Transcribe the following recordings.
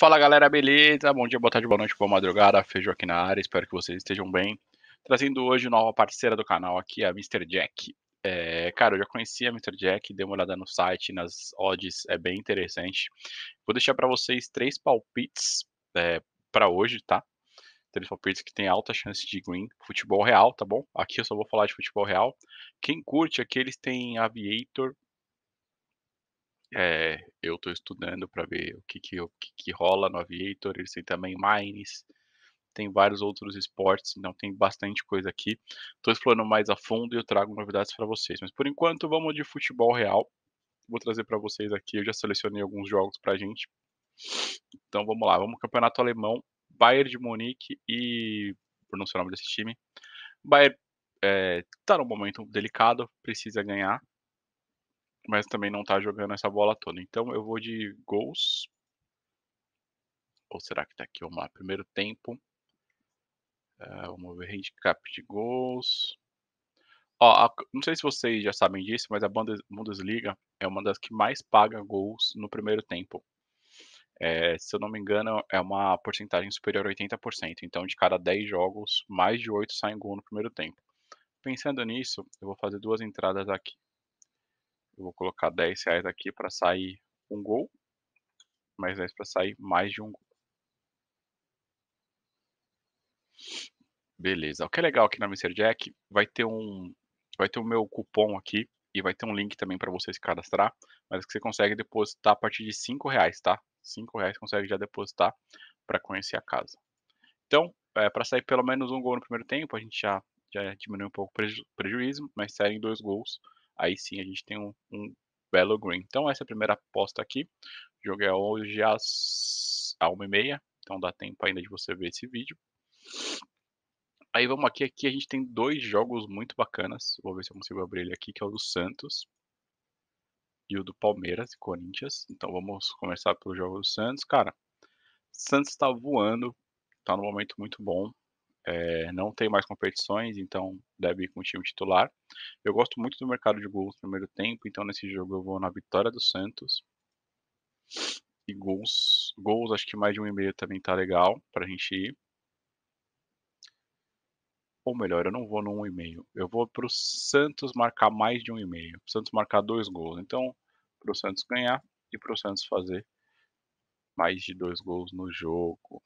Fala galera, beleza? Bom dia, boa tarde, boa noite, boa madrugada. Feijão aqui na área, espero que vocês estejam bem. Trazendo hoje nova parceira do canal aqui, a Mr. Jack. É, cara, eu já conhecia a Mr. Jack, dei uma olhada no site, nas odds, é bem interessante. Vou deixar para vocês três palpites é, para hoje, tá? Três palpites que tem alta chance de green. Futebol real, tá bom? Aqui eu só vou falar de futebol real. Quem curte aqui, eles têm Aviator, é, eu estou estudando para ver o que que, o que que rola no Aviator, eles têm também Mines, tem vários outros esportes, então tem bastante coisa aqui. Estou explorando mais a fundo e eu trago novidades para vocês. Mas por enquanto vamos de futebol real. Vou trazer para vocês aqui, eu já selecionei alguns jogos pra gente. Então vamos lá, vamos campeonato alemão, Bayern de Munique e pronunciar o nome desse time. Bayern está é, num momento delicado, precisa ganhar mas também não está jogando essa bola toda. Então eu vou de gols. Ou será que está aqui? Vamos lá, primeiro tempo. Uh, vamos ver handicap de gols. Ó, a, não sei se vocês já sabem disso, mas a Bundesliga é uma das que mais paga gols no primeiro tempo. É, se eu não me engano, é uma porcentagem superior a 80%. Então, de cada 10 jogos, mais de 8 saem gol no primeiro tempo. Pensando nisso, eu vou fazer duas entradas aqui. Eu vou colocar 10 reais aqui para sair um gol, mais 10 para sair mais de um gol. Beleza. O que é legal aqui na Mr. Jack, vai ter um vai ter o meu cupom aqui e vai ter um link também para você se cadastrar, mas que você consegue depositar a partir de 5 reais, tá? 5 reais consegue já depositar para conhecer a casa. Então, é, para sair pelo menos um gol no primeiro tempo, a gente já, já diminuiu um pouco o preju prejuízo, mas saem dois gols aí sim a gente tem um, um belo green. Então essa é a primeira aposta aqui. O jogo é hoje às 1h30, então dá tempo ainda de você ver esse vídeo. Aí vamos aqui, aqui a gente tem dois jogos muito bacanas. Vou ver se eu consigo abrir ele aqui, que é o do Santos e o do Palmeiras e Corinthians. Então vamos começar pelo jogo do Santos, cara. Santos está voando, está num momento muito bom é, não tem mais competições, então deve ir com o time titular. Eu gosto muito do mercado de gols no primeiro tempo, então nesse jogo eu vou na vitória do Santos. E gols, gols acho que mais de um e meio também tá legal pra gente ir. Ou melhor, eu não vou no um e meio. Eu vou pro Santos marcar mais de um e meio. Santos marcar dois gols. Então, pro Santos ganhar e pro Santos fazer mais de dois gols no jogo.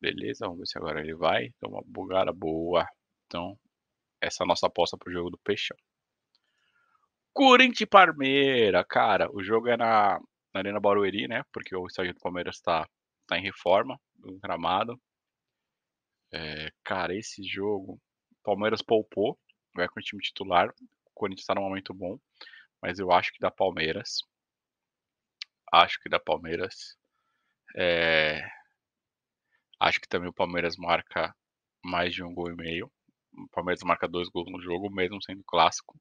Beleza, vamos ver se agora ele vai. Então uma bugada boa. Então, essa é a nossa aposta pro jogo do Peixão. Corinthians e Parmeira, cara, o jogo é na, na Arena Barueri, né? Porque o estádio do Palmeiras está tá em reforma, no gramado. É, cara, esse jogo, Palmeiras poupou, vai com o time titular. O Corinthians está num momento bom, mas eu acho que dá Palmeiras. Acho que dá Palmeiras. É, Acho que também o Palmeiras marca mais de um gol e meio. O Palmeiras marca dois gols no jogo, mesmo sendo clássico.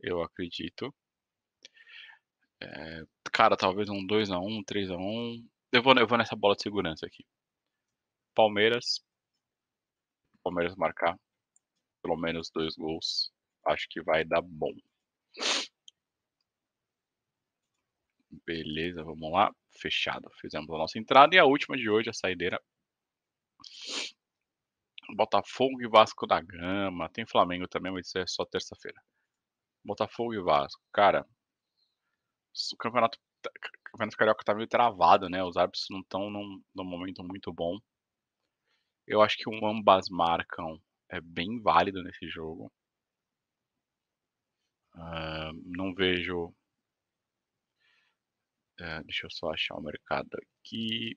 Eu acredito. É, cara, talvez um 2x1, um, 3x1. Um. Eu, vou, eu vou nessa bola de segurança aqui. Palmeiras. Palmeiras marcar pelo menos dois gols. Acho que vai dar bom. Beleza, vamos lá. Fechado. Fizemos a nossa entrada e a última de hoje, a saideira Botafogo e Vasco da Gama. Tem Flamengo também, mas isso é só terça-feira. Botafogo e Vasco. Cara, o campeonato, tá, o campeonato carioca tá meio travado, né? Os árbitros não estão num, num, momento muito bom. Eu acho que um ambas marcam é bem válido nesse jogo. Uh, não vejo. Uh, deixa eu só achar o mercado aqui.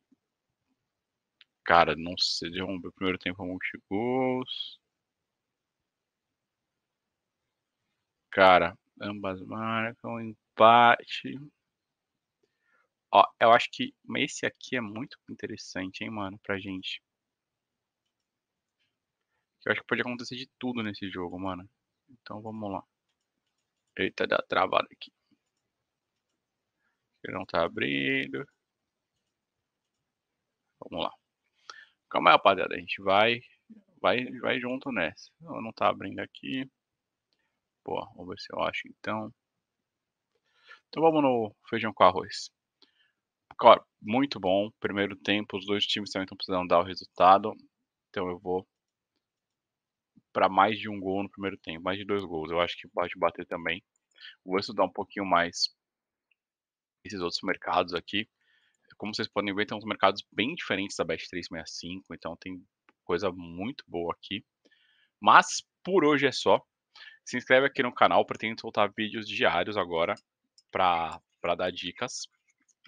Cara, não sei. Derrubou o primeiro tempo a multigols. Cara, ambas marcam. Empate. Ó, eu acho que esse aqui é muito interessante, hein, mano, pra gente. Eu acho que pode acontecer de tudo nesse jogo, mano. Então vamos lá. Eita, dá travada aqui. Ele não tá abrindo. Vamos lá. Calma aí, rapaziada. A gente vai, vai, vai junto nessa. Ela não tá abrindo aqui. Pô, vamos ver se eu acho então. Então vamos no feijão com arroz. Claro, muito bom. Primeiro tempo, os dois times também estão precisando dar o resultado. Então eu vou para mais de um gol no primeiro tempo, mais de dois gols. Eu acho que pode bater também. Vou estudar um pouquinho mais esses outros mercados aqui como vocês podem ver, tem uns mercados bem diferentes da Bet365, então tem coisa muito boa aqui. Mas por hoje é só. Se inscreve aqui no canal, pretendo soltar vídeos diários agora para dar dicas.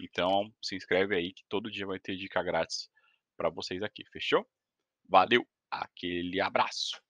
Então, se inscreve aí que todo dia vai ter dica grátis para vocês aqui, fechou? Valeu, aquele abraço.